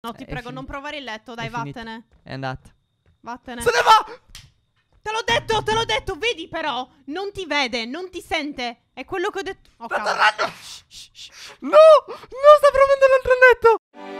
No, ti eh, è prego, non provare il letto, dai, è vattene. Finito. È andata. Vattene. Se ne va! Te l'ho detto, te l'ho detto, vedi però, non ti vede, non ti sente. È quello che ho detto. Oh, sta tornando! No! No, sta provando l'altro letto!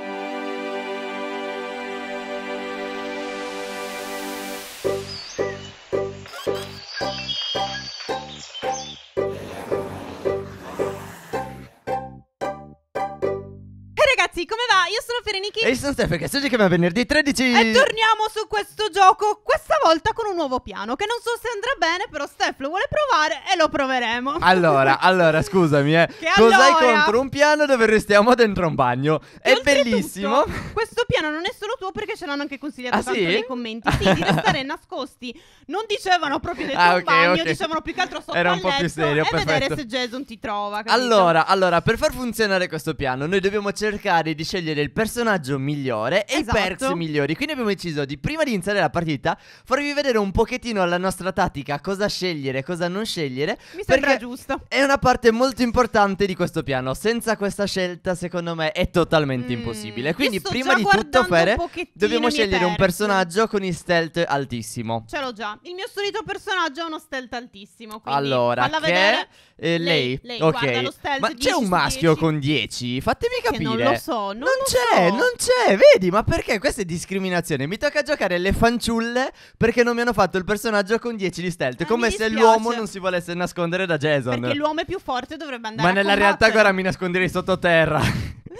come va? Io sono Fereniki. E io sono Steph, che si chiama venerdì 13. E torniamo su questo gioco, questa volta con un nuovo piano, che non so se andrà bene, però Steph lo vuole provare e lo proveremo. Allora, allora, scusami, eh. Che Cos'hai allora? contro un piano dove restiamo dentro un bagno? E è bellissimo. Questo piano non è solo tuo perché ce l'hanno anche consigliato ah, tanto sì? nei commenti. Sì, di restare nascosti. Non dicevano proprio dentro ah, okay, bagno, okay. dicevano più che altro sotto Era un po' più serio, e perfetto. vedere se Jason ti trova. Capito? Allora, allora, per far funzionare questo piano, noi dobbiamo cercare di scegliere il personaggio migliore e esatto. i perks migliori. Quindi abbiamo deciso di prima di iniziare la partita farvi vedere un pochettino la nostra tattica, cosa scegliere, cosa non scegliere. Mi sembra giusto. È una parte molto importante di questo piano. Senza questa scelta, secondo me, è totalmente mm, impossibile. Quindi prima di tutto, Fere, dobbiamo scegliere perks. un personaggio con il stealth altissimo. Ce l'ho già. Il mio solito personaggio ha uno stealth altissimo. Allora, che... vedere. Eh, lei, lei, lei, ok. Ma c'è un maschio 10. con 10? Fatemi capire. Che non lo so non, non c'è, so. non c'è, vedi, ma perché questa è discriminazione? Mi tocca giocare le fanciulle perché non mi hanno fatto il personaggio con 10 di stealth, ah, come se l'uomo non si volesse nascondere da Jason. Perché l'uomo è più forte dovrebbe andare Ma nella combattere. realtà guarda mi nasconderei sottoterra.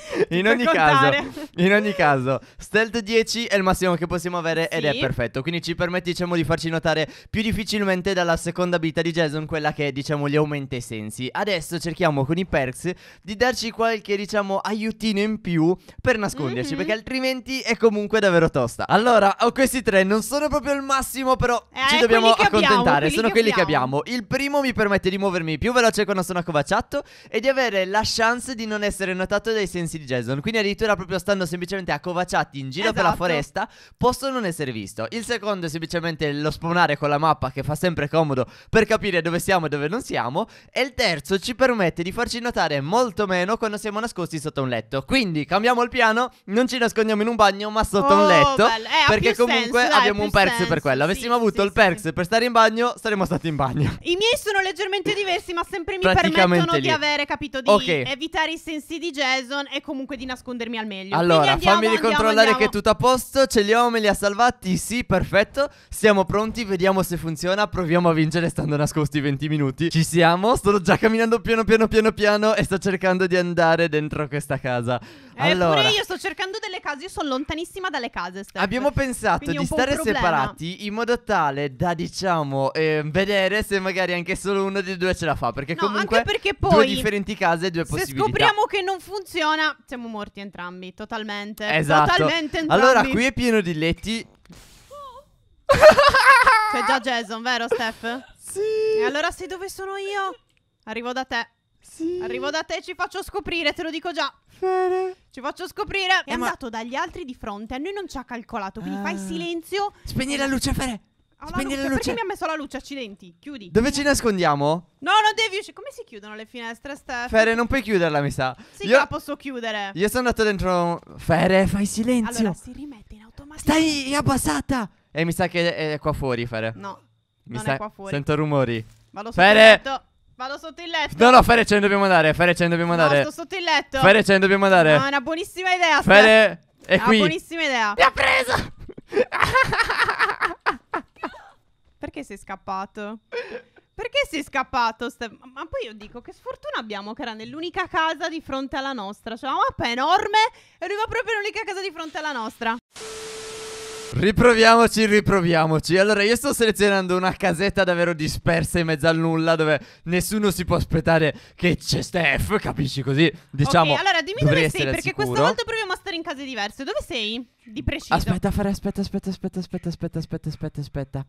in, ogni caso, in ogni caso, stealth 10 è il massimo che possiamo avere sì. ed è perfetto. Quindi ci permette, diciamo, di farci notare più difficilmente dalla seconda abilità di Jason, quella che, diciamo, gli aumenta i sensi. Adesso cerchiamo con i perks di darci qualche, diciamo, aiutino in più per nasconderci, mm-hmm. perché altrimenti è comunque davvero tosta. Allora, ho questi tre, non sono proprio il massimo, però eh, ci dobbiamo accontentare. Abbiamo, sono che quelli abbiamo. che abbiamo. Il primo mi permette di muovermi più veloce quando sono accovacciato e di avere la chance di non essere notato dai sensi sensi di Jason. Quindi addirittura proprio stando semplicemente accovacciati in giro esatto. per la esatto. foresta possono non essere visto. Il secondo è semplicemente lo spawnare con la mappa che fa sempre comodo per capire dove siamo e dove non siamo. E il terzo ci permette di farci notare molto meno quando siamo nascosti sotto un letto. Quindi cambiamo il piano, non ci nascondiamo in un bagno ma sotto oh, un letto. Eh, perché comunque senso, abbiamo un perks senso. per quello. Avessimo sì, avuto sì, il perks sì. per stare in bagno, saremmo stati in bagno. I miei sono leggermente diversi ma sempre mi permettono lì. di avere capito di okay. evitare i sensi di Jason e comunque di nascondermi al meglio. Allora, andiamo, fammi ricontrollare andiamo. che è tutto a posto. Ce li ho, me li ha salvati. Sì, perfetto. Siamo pronti, vediamo se funziona. Proviamo a vincere stando nascosti 20 minuti. Ci siamo. Sto già camminando piano piano piano piano e sto cercando di andare dentro questa casa. Eh, allora, io sto cercando delle case, io sono lontanissima dalle case. Steph. Abbiamo pensato di stare separati in modo tale da, diciamo, eh, vedere se magari anche solo uno dei due ce la fa. Perché no, comunque anche perché poi, due differenti case e due possibilità. Se scopriamo che non funziona, siamo morti entrambi, totalmente. Esatto. Totalmente entrambi. Allora, qui è pieno di letti. C'è già Jason, vero Steph? Sì. E allora sei dove sono io? Arrivo da te. Sì. Arrivo da te e ci faccio scoprire, te lo dico già. Bene. Ci faccio scoprire. È eh, andato ma... dagli altri di fronte, a noi non ci ha calcolato, quindi ah. fai silenzio. Spegni la luce, Fere. Ho la luce. la Perché mi ha messo la luce? Accidenti. Chiudi. Dove ci nascondiamo? No, non devi uscire. Come si chiudono le finestre, Steph? Fere, non puoi chiuderla, mi sa. Sì, che la posso chiudere. Io sono andato dentro. Fere, fai silenzio. Allora si rimette in automatico. Stai abbassata. E mi sa che è, qua fuori, Fere. No. Mi non sa... è qua fuori. Sento rumori. Vado sotto il letto. Vado sotto il letto. No, no, Fere, ce ne dobbiamo andare. Fere, ce ne dobbiamo andare. No, sto sotto il letto. Fere, ce ne dobbiamo andare. No, è una buonissima idea. Steph. è, è qui. È una buonissima idea. Mi ha preso. Perché sei scappato? Perché sei scappato? Ste- ma poi io dico che sfortuna abbiamo che era nell'unica casa di fronte alla nostra. Cioè, una mappa enorme e arriva proprio nell'unica casa di fronte alla nostra. Riproviamoci, riproviamoci. Allora, io sto selezionando una casetta davvero dispersa in mezzo al nulla dove nessuno si può aspettare che c'è Steph, capisci così? Diciamo. Ok, allora dimmi dove sei, perché sicuro. questa volta proviamo a stare in case diverse. Dove sei? Di preciso. Aspetta, fare, aspetta, aspetta, aspetta, aspetta, aspetta, aspetta, aspetta, aspetta.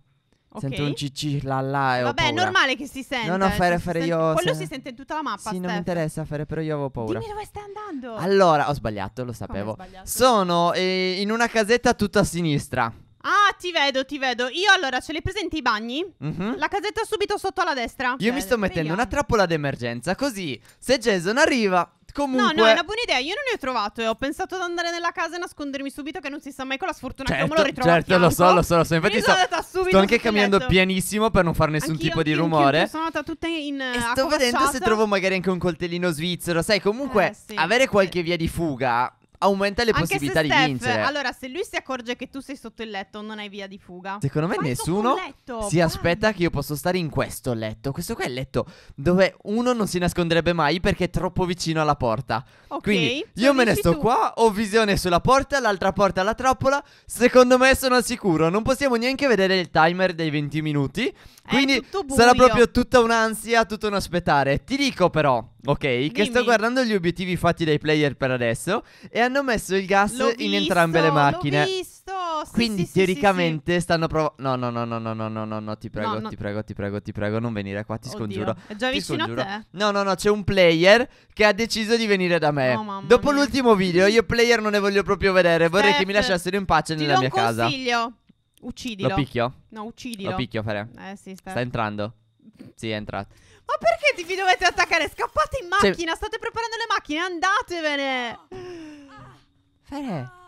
Okay. Sento un cicci là là e Vabbè, è normale che si senta. No, no, eh, Fere, fare io... Quello se... si sente in tutta la mappa, Sì, Steph. non mi interessa, fare, però io avevo paura. Dimmi dove stai andando. Allora, ho sbagliato, lo sapevo. Sbagliato? Sono eh, in una casetta tutta a sinistra. Ah, ti vedo, ti vedo. Io allora ce li presenti i bagni? Mm-hmm. La casetta subito sotto alla destra. Io Beh, mi sto mettendo vediamo. una trappola d'emergenza, così se Jason arriva comunque. No, no, è una buona idea. Io non ne ho trovato e ho pensato ad andare nella casa e nascondermi subito, che non si sa mai con la sfortuna certo, che me lo certo, ritrovo. Certo, lo so, lo so, lo so. Infatti, sto, sto anche camminando letto. pianissimo per non fare nessun Anch'io, tipo di rumore. Sono andata tutta in. E eh, sto vedendo se trovo magari anche un coltellino svizzero. Sai, comunque, eh, sì, avere qualche via di fuga aumenta le Anche possibilità se di vincere. Allora, se lui si accorge che tu sei sotto il letto, non hai via di fuga. Secondo me Quanto nessuno letto, si bam. aspetta che io possa stare in questo letto. Questo qua è il letto dove uno non si nasconderebbe mai perché è troppo vicino alla porta. Ok. Quindi io me ne sto tu. qua, ho visione sulla porta, l'altra porta alla trappola. Secondo me sono al sicuro. Non possiamo neanche vedere il timer dei 20 minuti. Quindi sarà proprio tutta un'ansia, tutto un aspettare. Ti dico però Ok, Dimmi. che sto guardando gli obiettivi fatti dai player per adesso e hanno messo il gas l'ho in visto, entrambe le macchine. L'ho visto. Sì, Quindi sì, teoricamente sì, stanno provando. No, no, no, no, no, no, no, no, ti prego, no, no. ti prego, ti prego, ti prego, non venire qua, ti Oddio. scongiuro. È già vicino scongiuro. a te. No, no, no, c'è un player che ha deciso di venire da me. Oh, Dopo mia. l'ultimo video, io player non ne voglio proprio vedere. Steph, vorrei che mi lasciassero in pace nella mia casa. Ti consiglio. Uccidilo. Lo picchio? No, uccidilo. Lo picchio, Fere. Eh sì, Steph. Sta entrando. Sì, è entrato. Ma perché ti vi dovete attaccare? Scappate in cioè macchina, sì. state preparando le macchine, andatevene. Fere.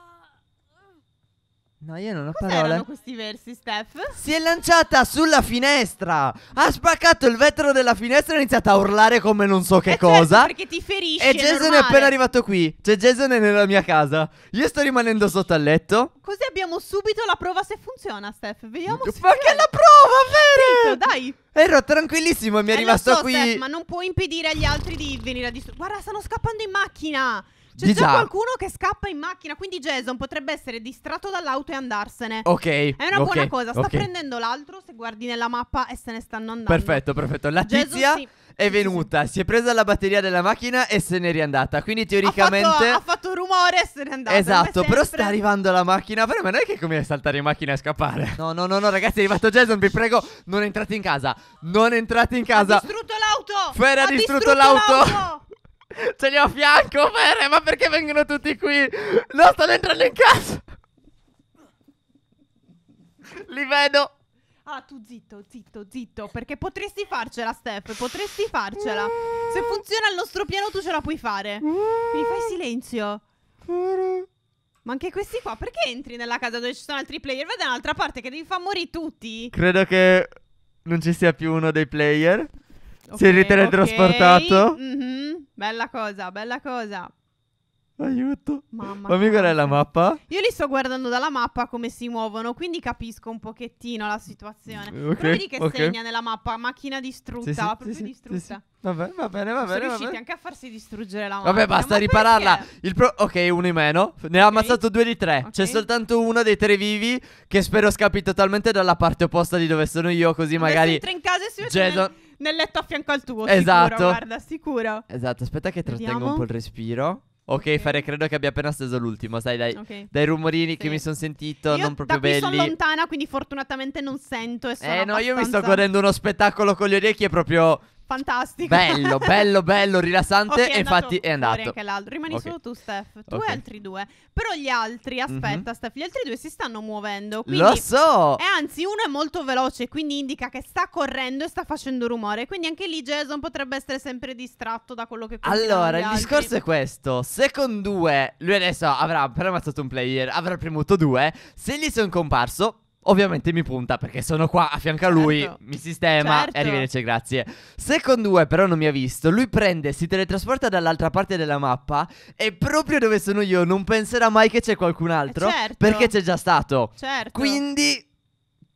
No, io non ho Cos'erano parole. questi versi, Steph? Si è lanciata sulla finestra. Ha spaccato il vetro della finestra e ha iniziato a urlare come non so che eh, certo, cosa. certo, perché ti ferisce, E è Jason è appena arrivato qui. Cioè, Jason è nella mia casa. Io sto rimanendo sotto al letto. Così abbiamo subito la prova se funziona, Steph. Vediamo se Ma che è la prova, Vero? dai. Ero tranquillissimo e mi è Eh, rimasto so, qui. Steph, ma non puoi impedire agli altri di venire a distruggere. Guarda, stanno scappando in macchina. C'è Disa- già qualcuno che scappa in macchina, quindi Jason potrebbe essere distratto dall'auto e andarsene. Ok. È una okay, buona cosa. Sta okay. prendendo l'altro, se guardi nella mappa, e se ne stanno andando. Perfetto, perfetto. La Jason, tizia sì. è venuta, si è presa la batteria della macchina e se n'è riandata. Quindi teoricamente... Ha fatto, ha fatto rumore e se n'è andata. Esatto, però sta arrivando la macchina. Però non è che è come saltare in macchina e scappare. No, no, no, no, ragazzi, è arrivato Jason, vi prego, non entrate in casa. Non entrate in casa. Ha distrutto l'auto! Fer ha, distrutto, distrutto l'auto. l'auto. Ce li ho a fianco, Fere, ma perché vengono tutti qui? No, stanno entrando in casa. Li vedo. Ah, tu zitto, zitto, zitto, perché potresti farcela, Steph, potresti farcela. Se funziona il nostro piano tu ce la puoi fare. Mi fai silenzio. Ma anche questi qua, perché entri nella casa dove ci sono altri player? da un'altra parte che devi far morire tutti. Credo che non ci sia più uno dei player. Okay, si è ritelettrasportato. Okay. Mm. Bella cosa, bella cosa. Aiuto. Mamma. Ma mica è la mappa? Io li sto guardando dalla mappa come si muovono, quindi capisco un pochettino la situazione. Okay, vedi che okay. segna nella mappa macchina distrutta, sì, sì, proprio sì, distrutta. Sì, sì. Vabbè, va bene, va bene. Sono riusciti anche a farsi distruggere la mappa. Vabbè, basta ma ripararla. Pro- ok, uno in meno. Ne ha ammazzato due di tre. C'è soltanto uno dei tre vivi che spero scappi totalmente dalla parte opposta di dove sono io, così Adesso magari... Entra in casa e si Jason... Nel nel letto a fianco al tuo. Esatto. Sicuro, guarda, sicuro. Esatto, aspetta che trattengo Vediamo. un po' il respiro. Ok, okay. Fare, credo che abbia appena steso l'ultimo, sai, dai, okay. dai rumorini sì. che mi sono sentito, io non proprio belli. Io sono lontana, quindi fortunatamente non sento e eh, sono Eh no, abbastanza... io mi sto godendo uno spettacolo con le orecchie proprio Fantastico. Bello, bello, bello, rilassante. Okay, è infatti è andato. Anche l'altro. Rimani okay. solo tu, Steph. Tu okay. e altri due. Però gli altri, mhm. aspetta, mm -hmm. Steph, gli altri due si stanno muovendo. Quindi... Lo so. E eh, anzi, uno è molto veloce, quindi indica che sta correndo e sta facendo rumore. Quindi anche lì Jason potrebbe essere sempre distratto da quello che Allora, il altri. discorso è questo. Se con due, lui adesso avrà premuto un player, avrà premuto due. Se gli sono comparso, Ovviamente mi punta perché sono qua a fianco a lui, certo. mi sistema certo. e arrivederci, grazie. Se con però non mi ha visto, lui prende, si teletrasporta dall'altra parte della mappa e proprio dove sono io non penserà mai che c'è qualcun altro certo. perché c'è già stato. Certo. Quindi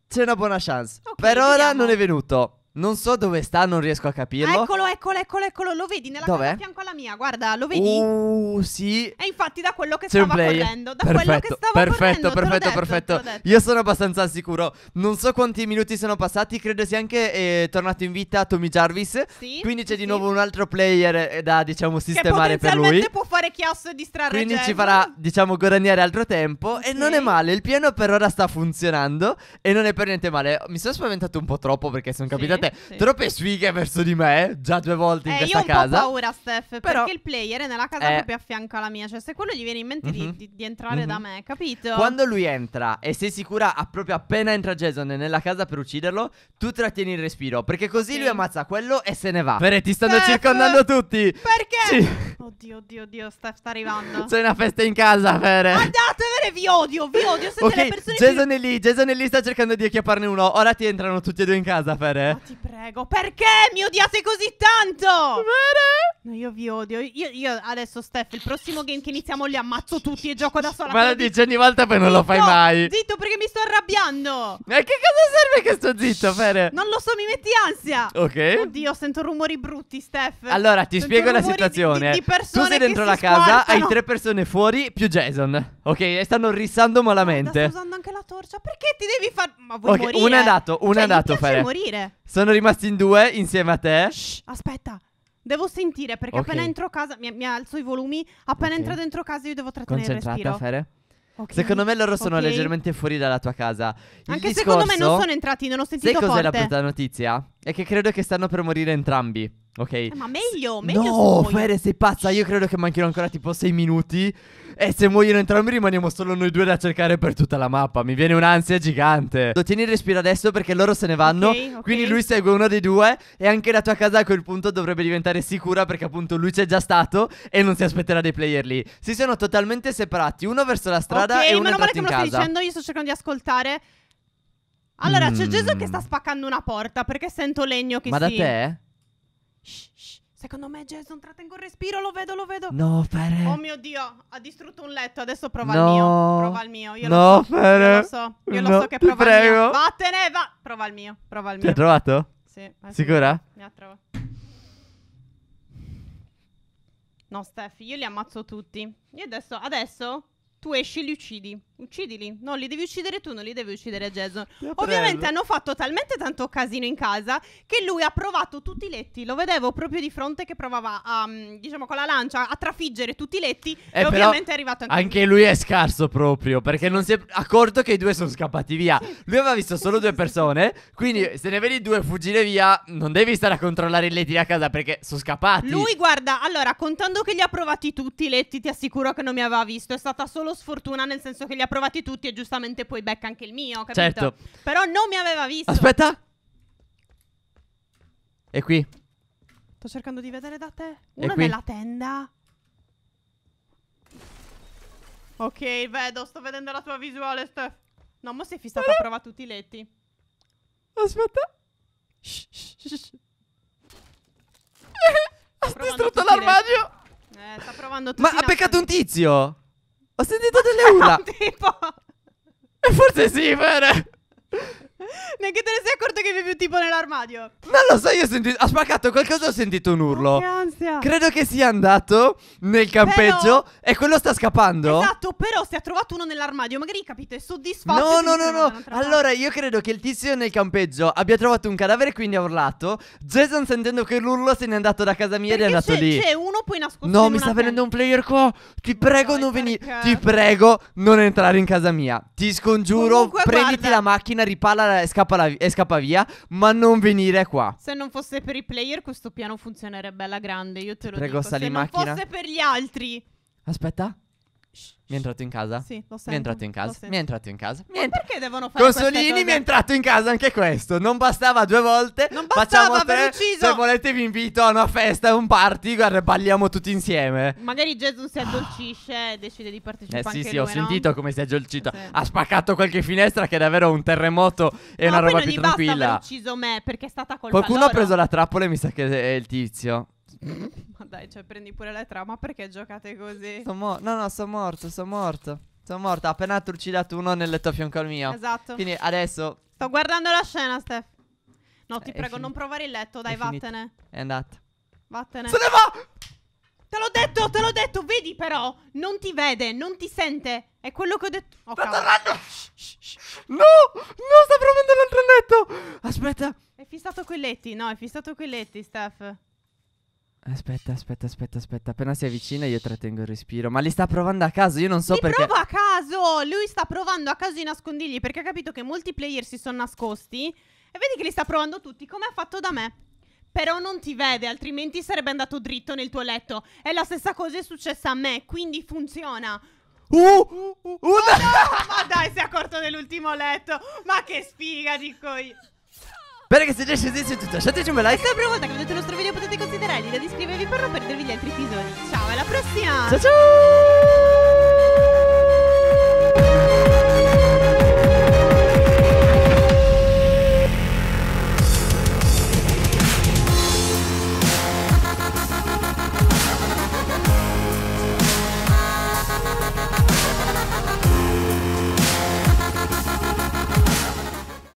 c'è una buona chance. Okay, per ora vediamo. non è venuto. Non so dove sta, non riesco a capirlo. Eccolo, eccolo, eccolo, eccolo. Lo vedi nella Dov'è? a fianco alla mia. Guarda, lo vedi? Uh, sì. E infatti da quello che C'è stava correndo, da perfetto, quello che stava perfetto, correndo. Perfetto, detto, perfetto, perfetto. Io sono abbastanza sicuro. Non so quanti minuti sono passati, credo sia anche eh, tornato in vita Tommy Jarvis. Sì. Quindi c'è sì, di nuovo un altro player eh, da, diciamo, sistemare per lui. Che può fare chiasso e distrarre Quindi Gemma. ci farà, diciamo, guadagnare altro tempo sì. e non è male. Il piano per ora sta funzionando e non è per niente male. Mi sono spaventato un po' troppo perché sono sì. capitato te. Sì. Troppe sfighe verso di me, già due volte eh, in questa casa. Io ho casa. paura, Steph, Però... perché il player è nella casa eh... proprio a fianco alla mia. Cioè, se quello gli viene in mente mm-hmm. di, mhm. di, di, entrare mm-hmm. da mhm. me, capito? Quando lui entra e sei sicura, a proprio appena entra Jason nella casa per ucciderlo, tu trattieni il respiro. Perché così sì. lui ammazza quello e se ne va. Bene, ti stanno Steph... circondando tutti. Perché? Sì. Oddio, oddio, oddio, Steph sta arrivando. C'è una festa in casa, Fere. Andatevene, ah, vi odio, vi odio. Senti okay, le persone Jason che... è lì, Jason è lì, sta cercando di acchiapparne uno. Ora ti entrano tutti e due in casa, Fere. ti ti prego, perché mi odiate così tanto? Vero? No, io vi odio. Io, io, adesso, Steph, il prossimo game che iniziamo li ammazzo tutti e gioco da sola. Ma lo dici ogni volta poi non lo fai mai. Zitto, perché mi sto arrabbiando. Ma che cosa serve che sto zitto, Fere? Non lo so, mi metti ansia. Ok. Oddio, sento rumori brutti, Steph. Allora, ti sento spiego la situazione. Di, di, di tu sei dentro la casa, squartano. hai tre persone fuori più Jason. Ok, e stanno rissando malamente. Ma sta usando anche torcia, perché ti devi far... Ma vuoi okay, morire? Una è dato, una cioè, dato fare. morire. Sono rimasti in due insieme a te. Shh, aspetta. Devo sentire perché okay. appena entro casa mi, mi, alzo i volumi, appena okay. entro dentro casa io devo trattenere il respiro. Fere. Okay. Secondo me loro sono okay. leggermente fuori dalla tua casa. Il Anche discorso, secondo me non sono entrati, non ho sentito Sai cos'è la brutta notizia? È che credo che stanno per morire entrambi. Ok. Eh, ma meglio, meglio. No, Fere, sei pazza. Io credo che manchino ancora tipo sei minuti. E eh, se muoiono entrambi rimaniamo solo noi due da cercare per tutta la mappa. Mi viene un'ansia gigante. Lo tieni il respiro adesso perché loro se ne vanno. Okay, okay. Quindi lui segue uno dei due. E anche la tua casa a quel punto dovrebbe diventare sicura perché appunto lui c'è già stato e non si aspetterà dei player lì. Si sono totalmente separati, uno verso la strada okay, e uno meno male che me lo stai dicendo, io sto cercando di ascoltare. Allora, mm. c'è Gesù che sta spaccando una porta perché sento legno che Ma si... da te? Secondo me Jason trattengo il respiro, lo vedo, lo vedo. No, Fere. Oh mio Dio, ha distrutto un letto, adesso prova no. il mio. Prova il mio, io no, lo so. Fere. Io lo so, io no, lo so che prova prego. il mio. Vattene, va. Prova il mio, prova il mio. Ti ha trovato? Eh sì. Sicura? Mi ha trovato. No, Steph, io li ammazzo tutti. Io adesso, adesso tu esci e li uccidi. Uccidili. Non li devi uccidere tu, non li devi uccidere Jason. Ovviamente hanno fatto talmente tanto casino in casa che lui ha provato tutti i letti. Lo vedevo proprio di fronte che provava a, mm, diciamo, con la lancia a trafiggere tutti i letti. Eh, e ovviamente è arrivato anche, anche lui. lui. è scarso proprio perché non si è accorto che i due sono scappati via. Lui aveva visto solo due persone. Quindi se ne vedi due fuggire via, non devi stare a controllare i letti da casa perché sono scappati. Lui, guarda, allora, contando che li ha provati tutti i letti, ti assicuro che non mi aveva visto. È stata solo sfortuna nel senso che li ha provati tutti e giustamente poi becca anche il mio, capito? Certo. Però non mi aveva visto. Aspetta. È qui. Sto cercando di vedere da te. Una è nella tenda. Ok, vedo, sto vedendo la tua visuale, Steph. No, ma sei fissata a provare tutti i letti. Aspetta. ha distrutto l'armadio. Eh, sta provando tutti Ma ha peccato un tizio. Ho sentito delle urla. tipo... forse sì, vero? Neanche te ne sei accorto che avevi un tipo nell'armadio. Non lo so, io ho sentito. Ha spaccato qualcosa, ho sentito un urlo. Oh, che ansia. Credo che sia andato nel campeggio Però- e quello sta scappando. Esatto, però se ha trovato uno nell'armadio, magari capito, è soddisfatto. No, no, no, no. Allora, io credo che il tizio nel campeggio abbia trovato un cadavere e quindi ha urlato. Jason, sentendo che l'urlo, se n'è andato da casa mia ed è Perché andato se lì. C'è uno poi nascosto. No, in mi una sta venendo un player qua. Ti prego, non venire. Ti prego, non entrare in casa mia. Ti scongiuro, Comunque, prenditi guarda, la macchina, ripala e scappa, la, e scappa via, ma non venire qua. Se non fosse per i player questo piano funzionerebbe alla grande, io te lo Prego, dico. Sali Se non macchina. fosse per gli altri. Aspetta. Mi è entrato in casa? Sì, lo sento. Mi è entrato in casa. Mi è entrato in casa. Mi perché devono fare Consolini mi è entrato in casa anche questo. Non bastava due volte. Non bastava, Facciamo tre. ucciso. Se volete vi invito a una festa, a un party, guarda, balliamo tutti insieme. Magari Gesù si addolcisce e decide di partecipare eh, sì, sì, lui, ho no? sentito come si è addolcito. Sì. Ha spaccato qualche finestra che è davvero un terremoto e no, una roba più gli tranquilla. Ma ucciso me perché è stata colpa Qualcuno loro. ha preso la trappola e mi sa che è il tizio. dai, cioè prendi pure la trama perché giocate così. Sono mo- no, no, sono morto, sono morto. Sono morto, appena trucidato uno nel letto a fianco al mio. Esatto. Quindi adesso... Sto guardando la scena, Steph. No, ti eh, è prego, finito. non provare il letto, dai, è vattene. Finito. È andata. Vattene. Se ne va! Te l'ho detto, te l'ho detto, vedi però, non ti vede, non ti sente. È quello che ho detto. Oh, sta tornando! No! No, sta provando l'altro letto! Aspetta! È fissato quei letti, no, è fissato quei letti, Steph. Aspetta, aspetta, aspetta, aspetta. Appena si avvicina io trattengo il respiro. Ma li sta provando a caso, io non so li perché. Li prova a caso! Lui sta provando a caso i nascondigli perché ha capito che molti player si sono nascosti. E vedi che li sta provando tutti, come ha fatto da me. Però non ti vede, altrimenti sarebbe andato dritto nel tuo letto. E la stessa cosa è successa a me, quindi funziona. Uh, uh, uh, Oh no! Uh! ma dai, si è accorto dell'ultimo letto. Ma che sfiga, dico io. Bene che se riesce a tutto, lasciateci un bel like. se è la prima volta che vedete il nostro video potete considerare di iscrivervi per non perdervi gli altri episodi. Ciao, alla prossima! Ciao ciao!